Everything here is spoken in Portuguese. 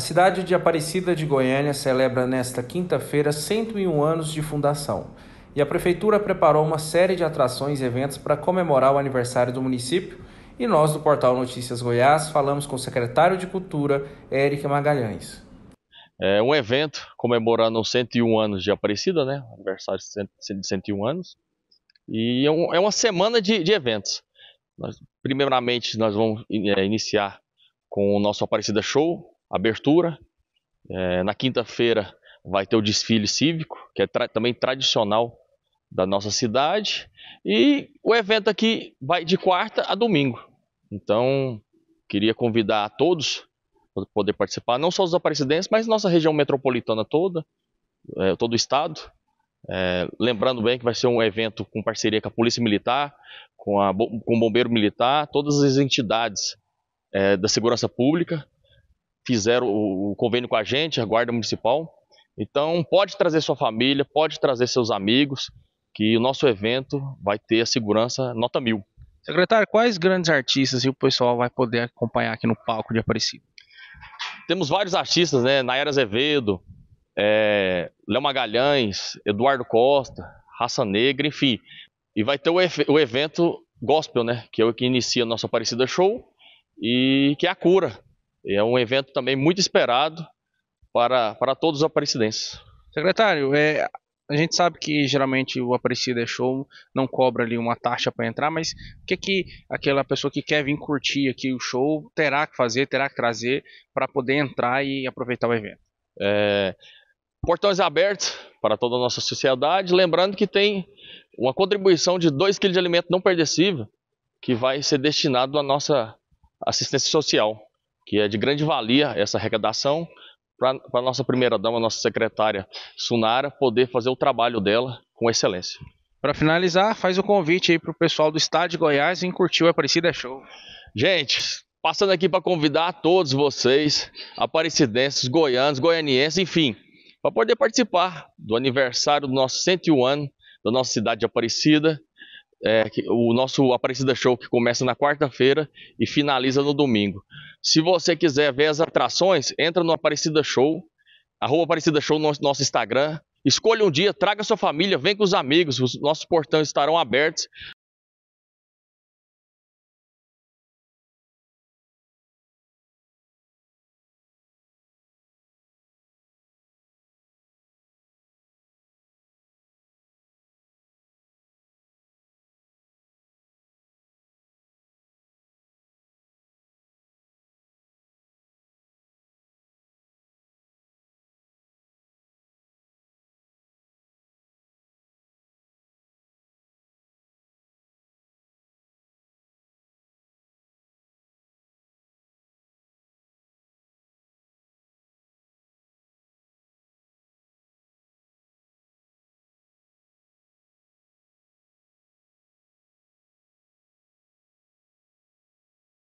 A cidade de Aparecida de Goiânia celebra nesta quinta-feira 101 anos de fundação e a Prefeitura preparou uma série de atrações e eventos para comemorar o aniversário do município. E nós, do portal Notícias Goiás, falamos com o secretário de Cultura, Eric Magalhães. É um evento comemorando 101 anos de Aparecida, né? Aniversário de 101 anos. E é, um, é uma semana de, de eventos. Nós, primeiramente, nós vamos é, iniciar com o nosso Aparecida Show, abertura. É, na quinta-feira vai ter o desfile cívico, que é tra também tradicional da nossa cidade. E o evento aqui vai de quarta a domingo. Então, queria convidar a todos para poder participar, não só os aparecidenses, mas nossa região metropolitana toda, é, todo o estado. É, lembrando bem que vai ser um evento com parceria com a Polícia Militar, com, a, com o Bombeiro Militar, todas as entidades é, da segurança pública fizeram o, convênio com a gente, a Guarda Municipal. Então, pode trazer sua família, pode trazer seus amigos, que o nosso evento vai ter a segurança nota mil. Secretário, quais grandes artistas e o pessoal vai poder acompanhar aqui no palco de Aparecido? Temos vários artistas, né? Nayara Azevedo, é, Léo Magalhães, Eduardo Costa, Raça Negra, enfim. E vai ter o, o evento gospel, né? Que é o que inicia o nosso Aparecida Show e que é a cura é um evento também muito esperado para, para todos os aparecidenses. Secretário, é, a gente sabe que geralmente o Aparecida é Show não cobra ali uma taxa para entrar, mas o que, que aquela pessoa que quer vir curtir aqui o show terá que fazer, terá que trazer para poder entrar e aproveitar o evento? É, portões abertos para toda a nossa sociedade, lembrando que tem uma contribuição de 2 kg de alimento não perecível que vai ser destinado à nossa assistência social que é de grande valia essa arrecadação para a nossa primeira-dama, nossa secretária Sunara, poder fazer o trabalho dela com excelência. Para finalizar, faz o convite aí para o pessoal do estado de Goiás em curtir o é Aparecida é Show. Gente, passando aqui para convidar todos vocês, aparecidenses, goianos, goianienses, enfim, para poder participar do aniversário do nosso 101 ano, da nossa cidade de Aparecida, é, o nosso Aparecida Show que começa na quarta-feira e finaliza no domingo. Se você quiser ver as atrações, entra no Aparecida Show, arroba Aparecida Show no nosso Instagram. Escolha um dia, traga sua família, vem com os amigos, os nossos portões estarão abertos